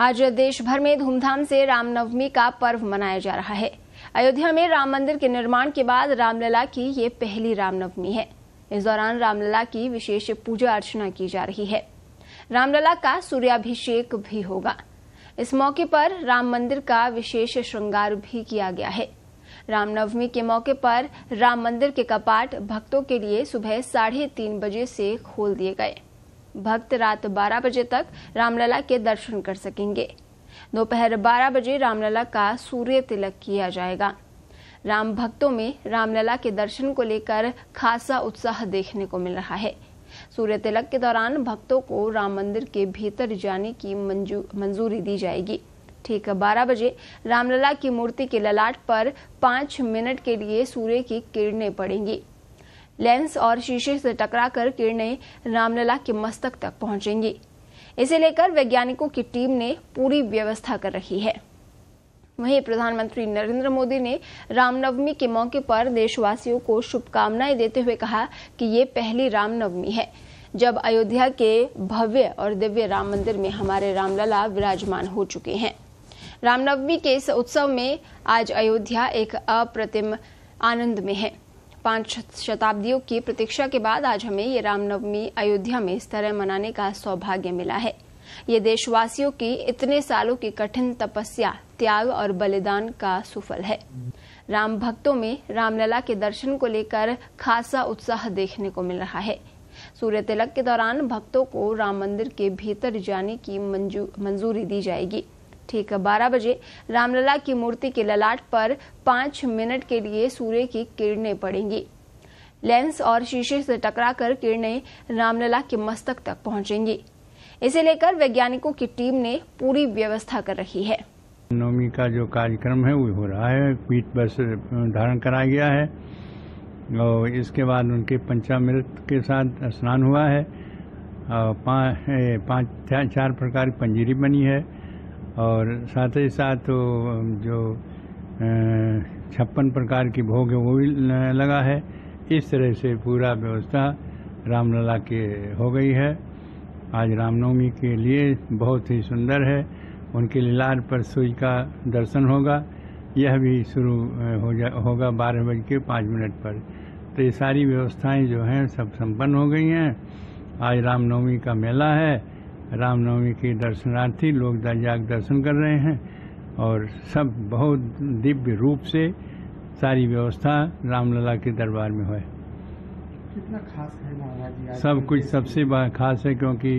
आज देश भर में धूमधाम से रामनवमी का पर्व मनाया जा रहा है अयोध्या में राम मंदिर के निर्माण के बाद रामलला की ये पहली रामनवमी है इस दौरान रामलला की विशेष पूजा अर्चना की जा रही है रामलला का सूर्याभिषेक भी होगा इस मौके पर राम मंदिर का विशेष श्रृंगार भी किया गया है रामनवमी के मौके पर राम मंदिर के कपाट भक्तों के लिए सुबह साढ़े तीन बजे से खोल दिए गए भक्त रात 12 बजे तक रामलला के दर्शन कर सकेंगे दोपहर 12 बजे रामलला का सूर्य तिलक किया जाएगा राम भक्तों में रामलला के दर्शन को लेकर खासा उत्साह देखने को मिल रहा है सूर्य तिलक के दौरान भक्तों को राम मंदिर के भीतर जाने की मंजूरी दी जाएगी ठीक 12 बजे रामलला की मूर्ति के ललाट पर पांच मिनट के लिए सूर्य की किरणें पड़ेंगी लेंस और शीशे से टकराकर किरणें रामलला के मस्तक तक पहुंचेंगी इसे लेकर वैज्ञानिकों की टीम ने पूरी व्यवस्था कर रही है वहीं प्रधानमंत्री नरेंद्र मोदी ने रामनवमी के मौके पर देशवासियों को शुभकामनाएं देते हुए कहा कि ये पहली रामनवमी है जब अयोध्या के भव्य और दिव्य राम मंदिर में हमारे रामलला विराजमान हो चुके हैं रामनवमी के इस उत्सव में आज अयोध्या एक अप्रतिम आनंद में है पांच शताब्दियों की प्रतीक्षा के बाद आज हमें ये रामनवमी अयोध्या में इस तरह मनाने का सौभाग्य मिला है ये देशवासियों की इतने सालों की कठिन तपस्या त्याग और बलिदान का सुफल है राम भक्तों में रामलला के दर्शन को लेकर खासा उत्साह देखने को मिल रहा है सूर्य तिलक के दौरान भक्तों को राम मंदिर के भीतर जाने की मंजूरी दी जाएगी ठीक बारह बजे रामलला की मूर्ति के ललाट पर पाँच मिनट के लिए सूर्य की किरणें पड़ेंगी लेंस और शीशे से टकराकर किरणें रामलला के मस्तक तक पहुंचेंगी इसे लेकर वैज्ञानिकों की टीम ने पूरी व्यवस्था कर रखी है नवमी का जो कार्यक्रम है वो हो रहा है पीठ बस धारण कराया गया है और इसके बाद उनके पंचामृत के साथ स्नान हुआ है पाँच पाँच चार प्रकार की पंजीरी बनी है और साथ ही साथ जो छप्पन प्रकार की भोग है वो भी लगा है इस तरह से पूरा व्यवस्था रामलला के हो गई है आज रामनवमी के लिए बहुत ही सुंदर है उनके लीलार पर सूर्य का दर्शन होगा यह भी शुरू हो जा होगा बारह बज के पाँच मिनट पर तो ये सारी व्यवस्थाएं जो हैं सब संपन्न हो गई हैं आज रामनवमी का मेला है रामनवमी के दर्शनार्थी लोग जाग दर्शन कर रहे हैं और सब बहुत दिव्य रूप से सारी व्यवस्था रामलला के दरबार में है कितना खास है जी सब कुछ सबसे खास है क्योंकि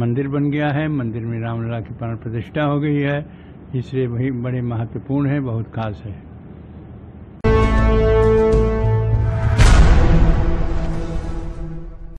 मंदिर बन गया है मंदिर में रामलला की प्राण प्रतिष्ठा हो गई है इसलिए वही बड़े महत्वपूर्ण है बहुत खास है